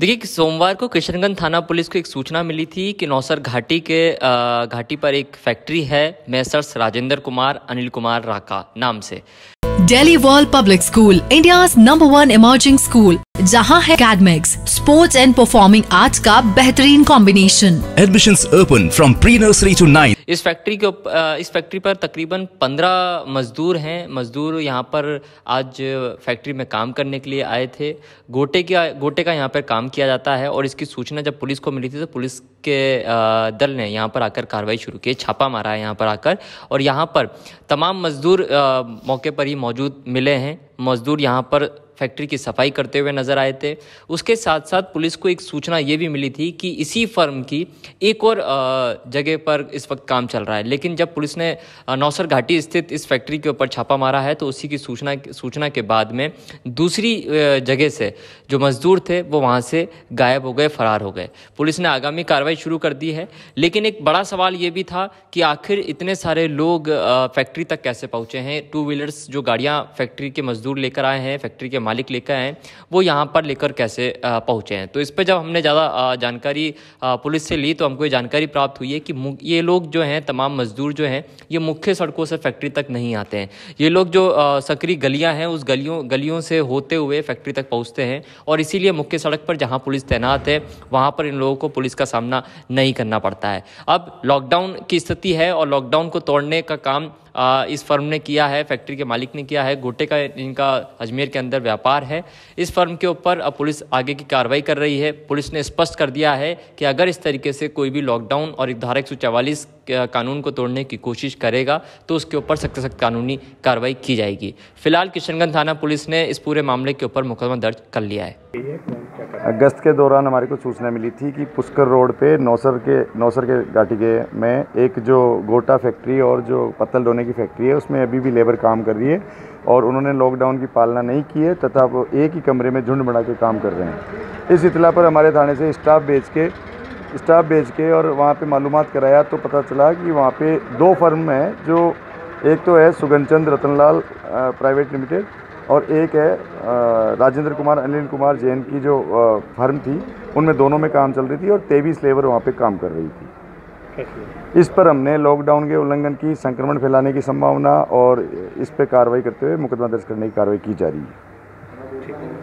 देखिए सोमवार को किशनगंज थाना पुलिस को एक सूचना मिली थी कि नौसर घाटी के घाटी पर एक फैक्ट्री है मैसर्स राजेंद्र कुमार अनिल कुमार राका नाम से Delhi world public school India number one emerging school जहां है academics sports and performing arts का बेहतरीन combination admission open from pre nursery to nine इस फैक्ट्री के इस फैक्ट्री पर तकरीबन पंद्रह मजदूर हैं मजदूर यहाँ पर आज फैक्ट्री में काम करने के लिए आए थे गोटे का गोटे का यहाँ पर काम किया जाता है और इसकी सूचना जब पुलिस को मिली थी तो पुलिस के दल ने यहाँ पर आकर कार्रवाई शुरू की छापा मारा है यहाँ पर आकर और यहाँ पर तमाम मजदूर मौके पर ही मौजूद मिले हैं मज़दूर यहाँ पर फैक्ट्री की सफाई करते हुए नज़र आए थे उसके साथ साथ पुलिस को एक सूचना ये भी मिली थी कि इसी फर्म की एक और जगह पर इस वक्त काम चल रहा है लेकिन जब पुलिस ने नौसर घाटी स्थित इस फैक्ट्री के ऊपर छापा मारा है तो उसी की सूचना सूचना के बाद में दूसरी जगह से जो मज़दूर थे वो वहाँ से गायब हो गए फरार हो गए पुलिस ने आगामी कार्रवाई शुरू कर दी है लेकिन एक बड़ा सवाल ये भी था कि आखिर इतने सारे लोग फैक्ट्री तक कैसे पहुँचे हैं टू व्हीलर्स जो गाड़ियाँ फैक्ट्री के मजदूर मज़दूर लेकर आए हैं फैक्ट्री के मालिक लेकर आए हैं वो यहाँ पर लेकर कैसे पहुँचे हैं तो इस पर जब हमने ज़्यादा जानकारी पुलिस से ली तो हमको ये जानकारी प्राप्त हुई है कि ये लोग जो हैं तमाम मज़दूर जो हैं ये मुख्य सड़कों से फैक्ट्री तक नहीं आते हैं ये लोग जो सक्रिय गलियाँ हैं उस गलियों गलियों से होते हुए फैक्ट्री तक पहुँचते हैं और इसीलिए मुख्य सड़क पर जहाँ पुलिस तैनात है वहाँ पर इन लोगों को पुलिस का सामना नहीं करना पड़ता है अब लॉकडाउन की स्थिति है और लॉकडाउन को तोड़ने का काम इस फर्म ने किया है फैक्ट्री के मालिक ने किया है गोटे का इनका अजमेर के अंदर व्यापार है इस फर्म के ऊपर अब पुलिस आगे की कार्रवाई कर रही है पुलिस ने स्पष्ट कर दिया है कि अगर इस तरीके से कोई भी लॉकडाउन और धारा एक कानून को तोड़ने की कोशिश करेगा तो उसके ऊपर सख्त सख्त कानूनी कार्रवाई की जाएगी फिलहाल किशनगंज थाना पुलिस ने इस पूरे मामले के ऊपर मुकदमा दर्ज कर लिया है अगस्त के दौरान हमारे को सूचना मिली थी कि पुष्कर रोड पे नौसर के नौसर के घाटी के में एक जो गोटा फैक्ट्री और जो पत्तल डोने की फैक्ट्री है उसमें अभी भी लेबर काम कर रही है और उन्होंने लॉकडाउन की पालना नहीं की है तथा वो एक ही कमरे में झुंड बना के काम कर रहे हैं इस इतला पर हमारे थाने से स्टाफ भेज के स्टाफ भेज के और वहाँ पर मालूम कराया तो पता चला कि वहाँ पर दो फर्म हैं जो एक तो है सुगनचंद रतनलाल प्राइवेट लिमिटेड और एक है राजेंद्र कुमार अनिल कुमार जैन की जो फर्म थी उनमें दोनों में काम चल रही थी और तेईस लेबर वहाँ पे काम कर रही थी इस पर हमने लॉकडाउन के उल्लंघन की संक्रमण फैलाने की संभावना और इस पर कार्रवाई करते हुए मुकदमा दर्ज करने की कार्रवाई की जा रही है